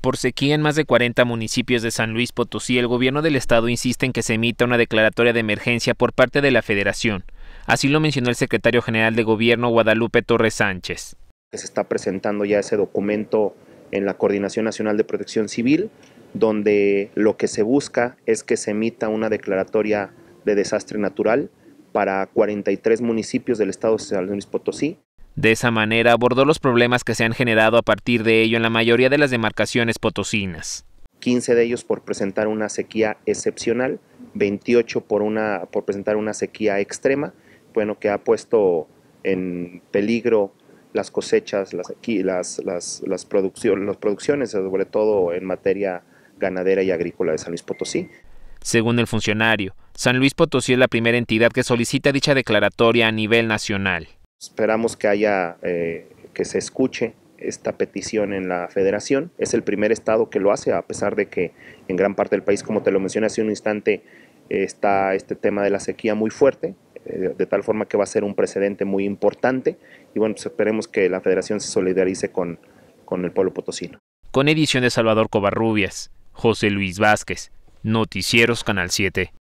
Por sequía en más de 40 municipios de San Luis Potosí, el gobierno del estado insiste en que se emita una declaratoria de emergencia por parte de la federación. Así lo mencionó el secretario general de gobierno Guadalupe Torres Sánchez. Se está presentando ya ese documento en la Coordinación Nacional de Protección Civil, donde lo que se busca es que se emita una declaratoria de desastre natural para 43 municipios del estado de San Luis Potosí. De esa manera abordó los problemas que se han generado a partir de ello en la mayoría de las demarcaciones potosinas. 15 de ellos por presentar una sequía excepcional, 28 por, una, por presentar una sequía extrema, bueno, que ha puesto en peligro las cosechas, las producciones, sobre todo en materia ganadera y agrícola de San Luis Potosí. Según el funcionario, San Luis Potosí es la primera entidad que solicita dicha declaratoria a nivel nacional. Esperamos que haya, eh, que se escuche esta petición en la federación. Es el primer estado que lo hace, a pesar de que en gran parte del país, como te lo mencioné hace un instante, está este tema de la sequía muy fuerte, eh, de tal forma que va a ser un precedente muy importante. Y bueno, pues esperemos que la federación se solidarice con, con el pueblo potosino. Con edición de Salvador Covarrubias, José Luis Vázquez, Noticieros Canal 7.